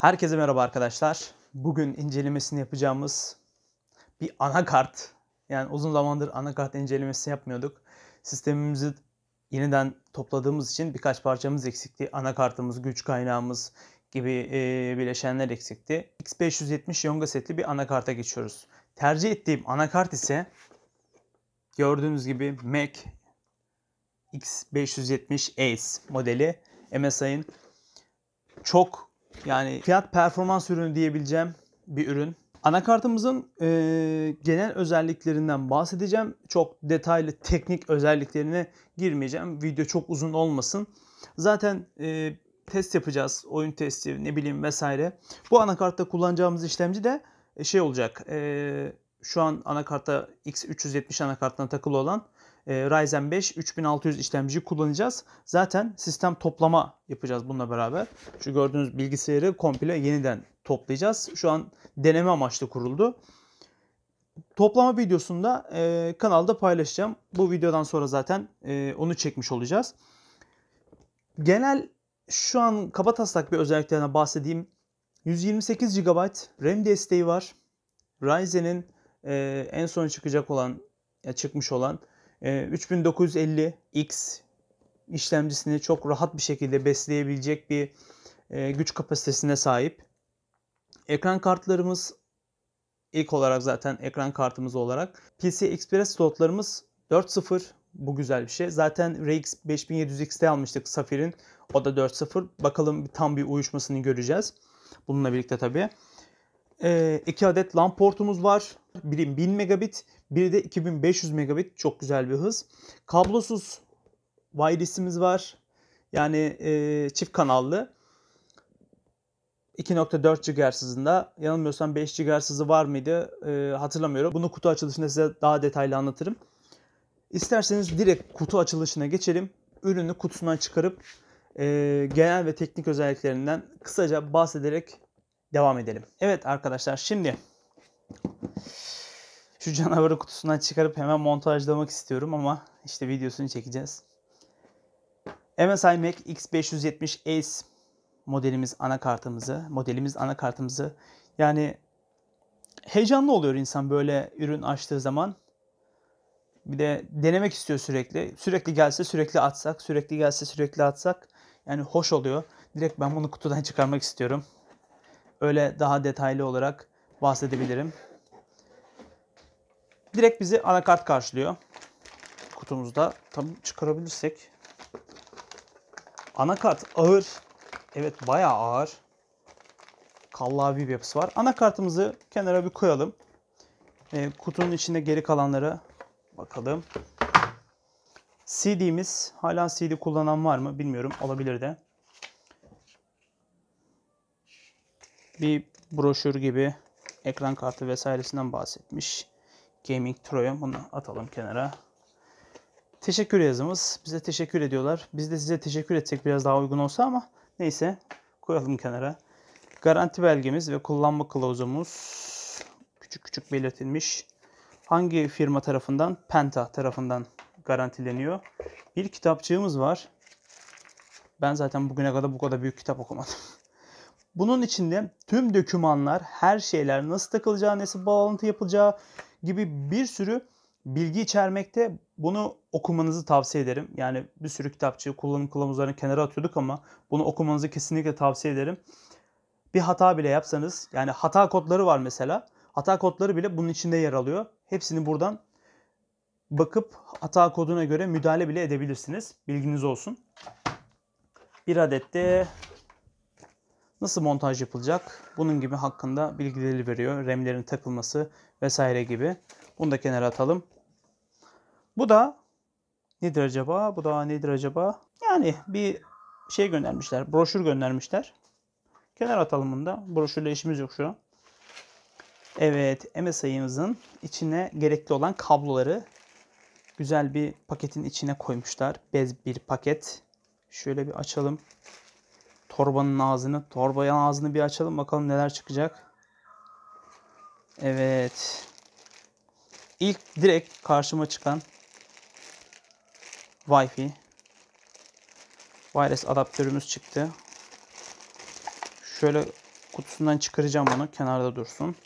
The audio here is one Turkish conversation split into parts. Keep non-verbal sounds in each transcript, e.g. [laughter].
Herkese merhaba arkadaşlar. Bugün incelemesini yapacağımız bir anakart. Yani uzun zamandır anakart incelemesi yapmıyorduk. Sistemimizi yeniden topladığımız için birkaç parçamız eksikti. Anakartımız, güç kaynağımız gibi e, bileşenler eksikti. X570 Yonga setli bir anakarta geçiyoruz. Tercih ettiğim anakart ise gördüğünüz gibi Mac X570 Ace modeli. MSI'ın çok yani fiyat performans ürünü diyebileceğim bir ürün. Anakartımızın e, genel özelliklerinden bahsedeceğim. Çok detaylı teknik özelliklerine girmeyeceğim. Video çok uzun olmasın. Zaten e, test yapacağız. Oyun testi ne bileyim vesaire. Bu anakartta kullanacağımız işlemci de şey olacak. E, şu an anakarta X370 anakartına takılı olan e, Ryzen 5 3600 işlemci kullanacağız. Zaten sistem toplama yapacağız bununla beraber. Şu gördüğünüz bilgisayarı komple yeniden toplayacağız. Şu an deneme amaçlı kuruldu. Toplama videosunda e, kanalda paylaşacağım. Bu videodan sonra zaten e, onu çekmiş olacağız. Genel şu an kabataslak bir özelliklerine bahsedeyim. 128 GB RAM desteği var. Ryzen'in e, en son çıkacak olan ya çıkmış olan 3950X ee, işlemcisini çok rahat bir şekilde besleyebilecek bir e, güç kapasitesine sahip. Ekran kartlarımız ilk olarak zaten ekran kartımız olarak PCI Express slotlarımız 4.0 bu güzel bir şey. Zaten RX 5700X'te almıştık Safir'in. O da 4.0. Bakalım tam bir uyuşmasını göreceğiz. Bununla birlikte tabii. 2 ee, adet LAN portumuz var biri 1000 megabit, biri de 2500 megabit. Çok güzel bir hız. Kablosuz wireless'imiz var. Yani e, çift kanallı. 2.4 GHz hızında. Yanılmıyorsam 5 GHz hızı var mıydı e, hatırlamıyorum. Bunu kutu açılışında size daha detaylı anlatırım. İsterseniz direkt kutu açılışına geçelim. Ürünü kutusundan çıkarıp e, genel ve teknik özelliklerinden kısaca bahsederek devam edelim. Evet arkadaşlar şimdi şu canavarı kutusundan çıkarıp hemen montajlamak istiyorum ama işte videosunu çekeceğiz. MSI Mac X570 Ace modelimiz anakartımızı, modelimiz anakartımızı yani heyecanlı oluyor insan böyle ürün açtığı zaman. Bir de denemek istiyor sürekli. Sürekli gelse sürekli atsak, sürekli gelse sürekli atsak. Yani hoş oluyor. Direkt ben bunu kutudan çıkarmak istiyorum. Öyle daha detaylı olarak bahsedebilirim direkt bizi anakart karşılıyor. Kutumuzda tam çıkarabilirsek. Anakart ağır. Evet bayağı ağır. Kallavi bir yapısı var. Anakartımızı kenara bir koyalım. E, kutunun içinde geri kalanlara bakalım. CD'miz hala CD kullanan var mı bilmiyorum. Olabilir de. Bir broşür gibi ekran kartı vesairesinden bahsetmiş. Gaming Troya. Bunu atalım kenara. Teşekkür yazımız. Bize teşekkür ediyorlar. Biz de size teşekkür etsek biraz daha uygun olsa ama neyse koyalım kenara. Garanti belgemiz ve kullanma kılavuzumuz küçük küçük belirtilmiş. Hangi firma tarafından? Penta tarafından garantileniyor. Bir kitapçığımız var. Ben zaten bugüne kadar bu kadar büyük kitap okumadım. [laughs] Bunun içinde tüm dökümanlar, her şeyler, nasıl takılacağı, nasıl bağlantı yapılacağı, gibi bir sürü bilgi içermekte. Bunu okumanızı tavsiye ederim. Yani bir sürü kitapçı kullanım kılavuzlarını kenara atıyorduk ama bunu okumanızı kesinlikle tavsiye ederim. Bir hata bile yapsanız yani hata kodları var mesela. Hata kodları bile bunun içinde yer alıyor. Hepsini buradan bakıp hata koduna göre müdahale bile edebilirsiniz. Bilginiz olsun. Bir adet de nasıl montaj yapılacak bunun gibi hakkında bilgileri veriyor. Remlerin takılması, vesaire gibi. Bunu da kenara atalım. Bu da nedir acaba? Bu da nedir acaba? Yani bir şey göndermişler. Broşür göndermişler. Kenara atalım bunu da. Broşürle işimiz yok şu an. Evet MSI'mızın içine gerekli olan kabloları güzel bir paketin içine koymuşlar. Bez bir paket. Şöyle bir açalım. Torbanın ağzını, torbaya ağzını bir açalım bakalım neler çıkacak. Evet. İlk direkt karşıma çıkan Wi-Fi wireless adaptörümüz çıktı. Şöyle kutusundan çıkaracağım onu. Kenarda dursun.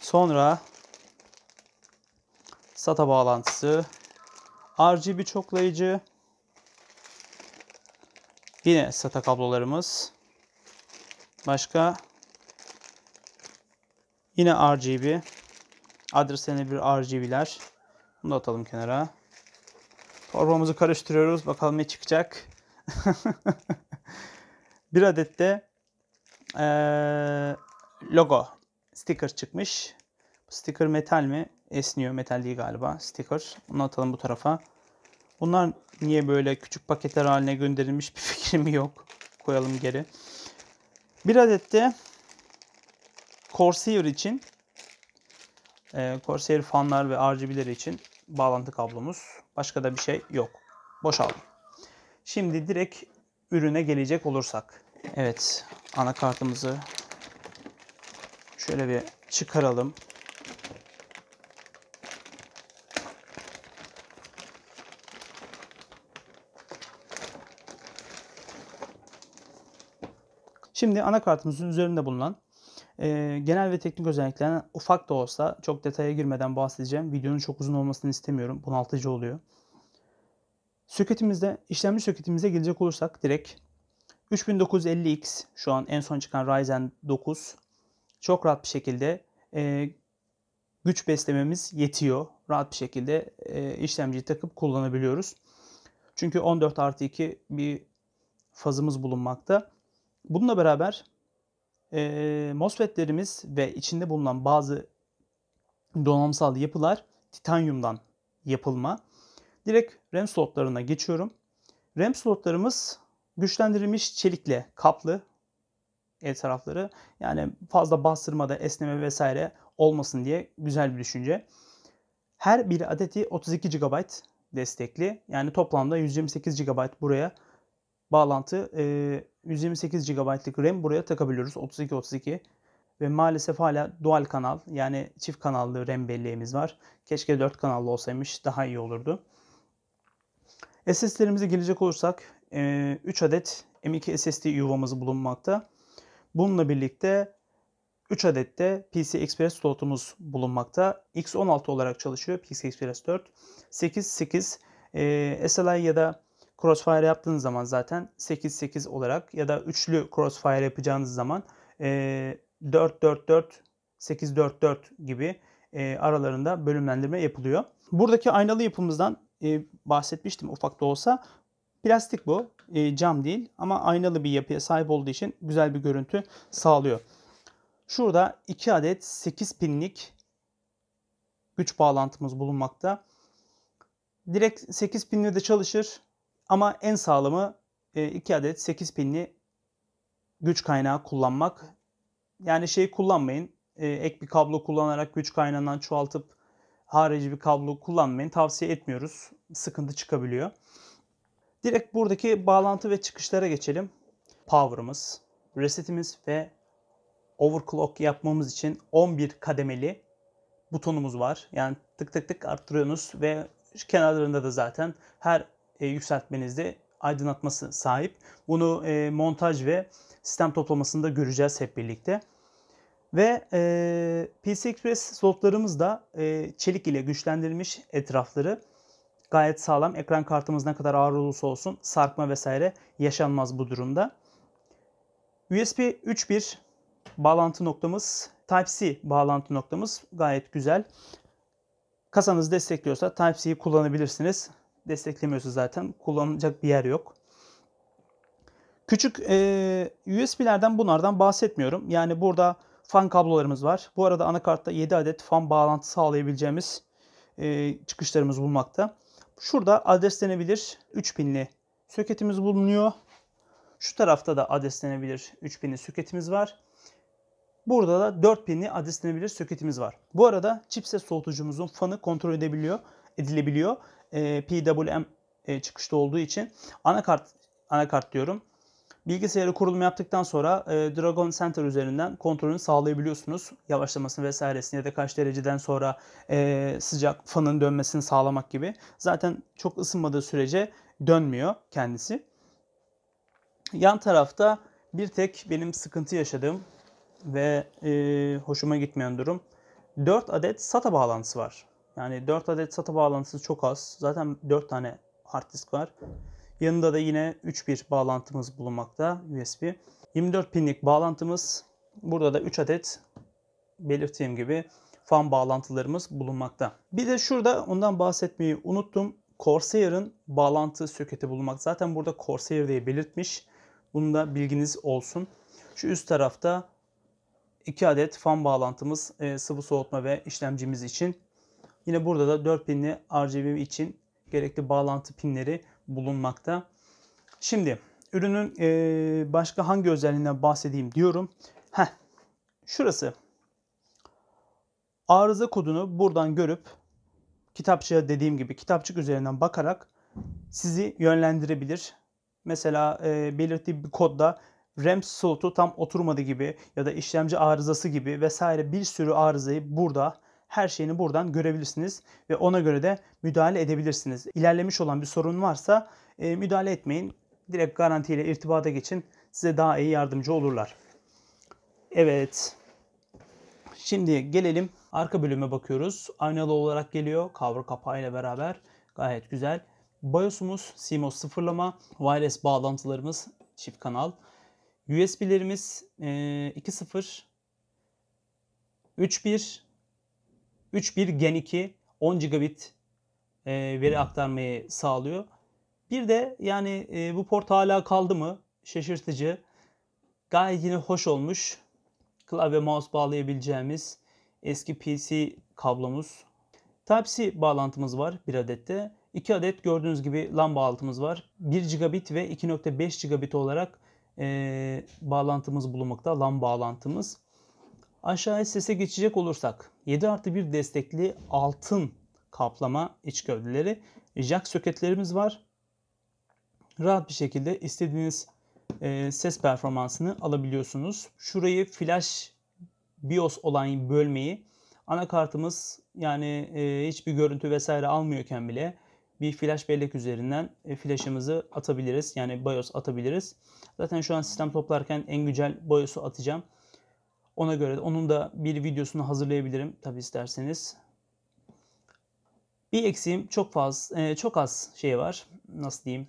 Sonra SATA bağlantısı. RGB çoklayıcı. Yine SATA kablolarımız. Başka Yine RGB. Adreslerine bir RGB'ler. Bunu da atalım kenara. Torbamızı karıştırıyoruz. Bakalım ne çıkacak. [laughs] bir adet de ee, logo sticker çıkmış. Sticker metal mi? Esniyor. Metal değil galiba. Sticker. Onu atalım bu tarafa. Bunlar niye böyle küçük paketler haline gönderilmiş bir [laughs] fikrim yok. Koyalım geri. Bir adet de Corsair için e, Corsair fanlar ve RGB'ler için bağlantı kablomuz. Başka da bir şey yok. Boşaldım. Şimdi direkt ürüne gelecek olursak. Evet anakartımızı şöyle bir çıkaralım. Şimdi anakartımızın üzerinde bulunan e, genel ve teknik özelliklerden ufak da olsa çok detaya girmeden bahsedeceğim. Videonun çok uzun olmasını istemiyorum. Bunaltıcı oluyor. Söketimizde, işlemci söketimize gelecek olursak direkt 3950X şu an en son çıkan Ryzen 9 çok rahat bir şekilde e, güç beslememiz yetiyor. Rahat bir şekilde e, işlemciyi takıp kullanabiliyoruz. Çünkü 14 artı 2 bir fazımız bulunmakta. Bununla beraber e, MOSFET'lerimiz ve içinde bulunan bazı donanımsal yapılar titanyumdan yapılma. Direkt RAM slotlarına geçiyorum. RAM slotlarımız güçlendirilmiş çelikle kaplı el tarafları. Yani fazla bastırmada esneme vesaire olmasın diye güzel bir düşünce. Her bir adeti 32 GB destekli. Yani toplamda 128 GB buraya bağlantı e, 128 GB'lık RAM buraya takabiliyoruz. 32-32 ve maalesef hala dual kanal yani çift kanallı RAM belleğimiz var. Keşke 4 kanallı olsaymış daha iyi olurdu. SSD'lerimize gelecek olursak 3 adet M.2 SSD yuvamız bulunmakta. Bununla birlikte 3 adet de PC Express slotumuz bulunmakta. X16 olarak çalışıyor PC Express 4. 8, 8 SLI ya da crossfire yaptığınız zaman zaten 8-8 olarak ya da üçlü crossfire yapacağınız zaman 4-4-4, 8-4-4 gibi aralarında bölümlendirme yapılıyor. Buradaki aynalı yapımızdan bahsetmiştim ufak da olsa. Plastik bu, cam değil ama aynalı bir yapıya sahip olduğu için güzel bir görüntü sağlıyor. Şurada 2 adet 8 pinlik güç bağlantımız bulunmakta. Direkt 8 pinle de çalışır. Ama en sağlamı 2 e, adet 8 pinli güç kaynağı kullanmak. Yani şey kullanmayın. E, ek bir kablo kullanarak güç kaynağından çoğaltıp harici bir kablo kullanmayın. Tavsiye etmiyoruz. Sıkıntı çıkabiliyor. Direkt buradaki bağlantı ve çıkışlara geçelim. Power'ımız, resetimiz ve overclock yapmamız için 11 kademeli butonumuz var. Yani tık tık tık arttırıyorsunuz ve kenarlarında da zaten her e, yükseltmenizde aydınlatması sahip. Bunu e, montaj ve sistem toplamasında göreceğiz hep birlikte. Ve e, PC Express slotlarımız da e, çelik ile güçlendirilmiş etrafları gayet sağlam. Ekran kartımız ne kadar ağır olursa olsun sarkma vesaire yaşanmaz bu durumda. USB 3.1 bağlantı noktamız, Type-C bağlantı noktamız gayet güzel. Kasanız destekliyorsa Type-C'yi kullanabilirsiniz desteklemiyorsa zaten kullanılacak bir yer yok. Küçük e, USB'lerden bunlardan bahsetmiyorum. Yani burada fan kablolarımız var. Bu arada anakartta 7 adet fan bağlantı sağlayabileceğimiz e, çıkışlarımız bulmakta. Şurada adreslenebilir 3 pinli soketimiz bulunuyor. Şu tarafta da adreslenebilir 3 pinli soketimiz var. Burada da 4 pinli adreslenebilir soketimiz var. Bu arada chipset soğutucumuzun fanı kontrol edebiliyor, edilebiliyor e, PWM e, çıkışta olduğu için anakart anakart diyorum. Bilgisayarı kurulum yaptıktan sonra e, Dragon Center üzerinden kontrolünü sağlayabiliyorsunuz. Yavaşlamasını vesairesini ya da kaç dereceden sonra e, sıcak fanın dönmesini sağlamak gibi. Zaten çok ısınmadığı sürece dönmüyor kendisi. Yan tarafta bir tek benim sıkıntı yaşadığım ve e, hoşuma gitmeyen durum 4 adet SATA bağlantısı var. Yani 4 adet SATA bağlantısı çok az. Zaten 4 tane hard disk var. Yanında da yine 3.1 bağlantımız bulunmakta USB. 24 pinlik bağlantımız. Burada da 3 adet belirttiğim gibi fan bağlantılarımız bulunmakta. Bir de şurada ondan bahsetmeyi unuttum. Corsair'ın bağlantı söketi bulunmak. Zaten burada Corsair diye belirtmiş. Bunu da bilginiz olsun. Şu üst tarafta 2 adet fan bağlantımız e, sıvı soğutma ve işlemcimiz için Yine burada da 4 pinli RGB için gerekli bağlantı pinleri bulunmakta. Şimdi ürünün e, başka hangi özelliğinden bahsedeyim diyorum. Heh, şurası. Arıza kodunu buradan görüp kitapçıya dediğim gibi kitapçık üzerinden bakarak sizi yönlendirebilir. Mesela e, belirttiği bir kodda RAM slotu tam oturmadı gibi ya da işlemci arızası gibi vesaire bir sürü arızayı burada her şeyini buradan görebilirsiniz ve ona göre de müdahale edebilirsiniz. İlerlemiş olan bir sorun varsa e, müdahale etmeyin. Direkt garantiyle irtibata geçin. Size daha iyi yardımcı olurlar. Evet. Şimdi gelelim arka bölüme bakıyoruz. Aynalı olarak geliyor. Cover kapağıyla beraber. Gayet güzel. BIOS'umuz CMOS sıfırlama. Wireless bağlantılarımız çift kanal. USB'lerimiz e, 2.0 3.1 3.1 Gen 2 10 gigabit e, veri hmm. aktarmayı sağlıyor. Bir de yani e, bu port hala kaldı mı? Şaşırtıcı. Gayet yine hoş olmuş. Klavye mouse bağlayabileceğimiz eski PC kablomuz. Type-C bağlantımız var bir adette. 2 adet gördüğünüz gibi LAN bağlantımız var. 1 gigabit ve 2.5 gigabit olarak e, bağlantımız bulunmakta. LAN bağlantımız. Aşağı sese geçecek olursak 7 artı 1 destekli altın kaplama iç gövdeleri jack soketlerimiz var. Rahat bir şekilde istediğiniz e, ses performansını alabiliyorsunuz. Şurayı flash BIOS olan bölmeyi anakartımız yani e, hiçbir görüntü vesaire almıyorken bile bir flash bellek üzerinden e, flash'ımızı atabiliriz. Yani BIOS atabiliriz. Zaten şu an sistem toplarken en güzel BIOS'u atacağım. Ona göre onun da bir videosunu hazırlayabilirim tabi isterseniz. Bir eksiğim çok fazla, e, çok az şey var. Nasıl diyeyim?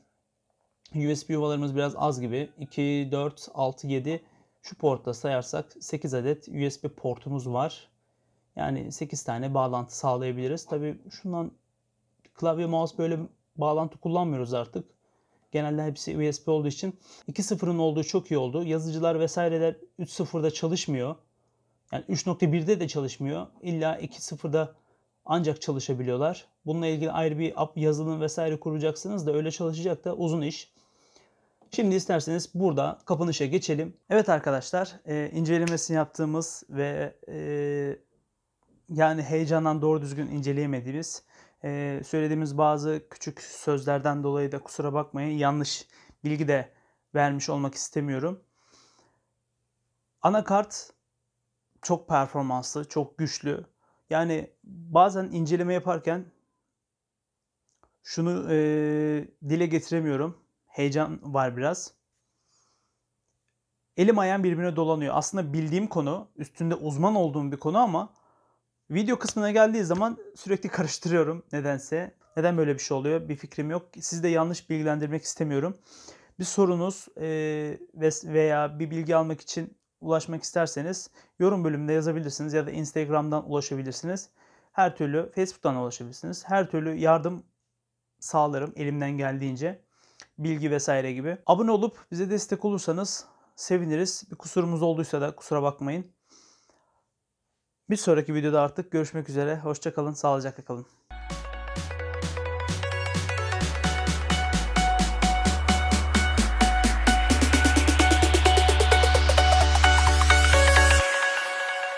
USB yuvalarımız biraz az gibi. 2, 4, 6, 7 şu portta sayarsak 8 adet USB portumuz var. Yani 8 tane bağlantı sağlayabiliriz. Tabi şundan klavye mouse böyle bağlantı kullanmıyoruz artık. Genelde hepsi USB olduğu için 2.0'ın olduğu çok iyi oldu. Yazıcılar vesaireler 3.0'da çalışmıyor. Yani 3.1'de de çalışmıyor. İlla 2.0'da ancak çalışabiliyorlar. Bununla ilgili ayrı bir yazılım vesaire kuracaksınız da öyle çalışacak da uzun iş. Şimdi isterseniz burada kapanışa geçelim. Evet arkadaşlar e, incelemesini yaptığımız ve e, yani heyecandan doğru düzgün inceleyemediğimiz e, söylediğimiz bazı küçük sözlerden dolayı da kusura bakmayın yanlış bilgi de vermiş olmak istemiyorum. Anakart çok performanslı, çok güçlü. Yani bazen inceleme yaparken şunu e, dile getiremiyorum. Heyecan var biraz. Elim ayağım birbirine dolanıyor. Aslında bildiğim konu, üstünde uzman olduğum bir konu ama Video kısmına geldiği zaman sürekli [laughs] karıştırıyorum nedense. Neden böyle bir şey oluyor bir fikrim yok. Sizi de yanlış bilgilendirmek istemiyorum. Bir sorunuz e, veya bir bilgi almak için ulaşmak isterseniz yorum bölümünde yazabilirsiniz ya da Instagram'dan ulaşabilirsiniz. Her türlü Facebook'tan ulaşabilirsiniz. Her türlü yardım sağlarım elimden geldiğince. Bilgi vesaire gibi. Abone olup bize destek olursanız seviniriz. Bir kusurumuz olduysa da kusura bakmayın. Bir sonraki videoda artık görüşmek üzere. Hoşçakalın, sağlıcakla kalın.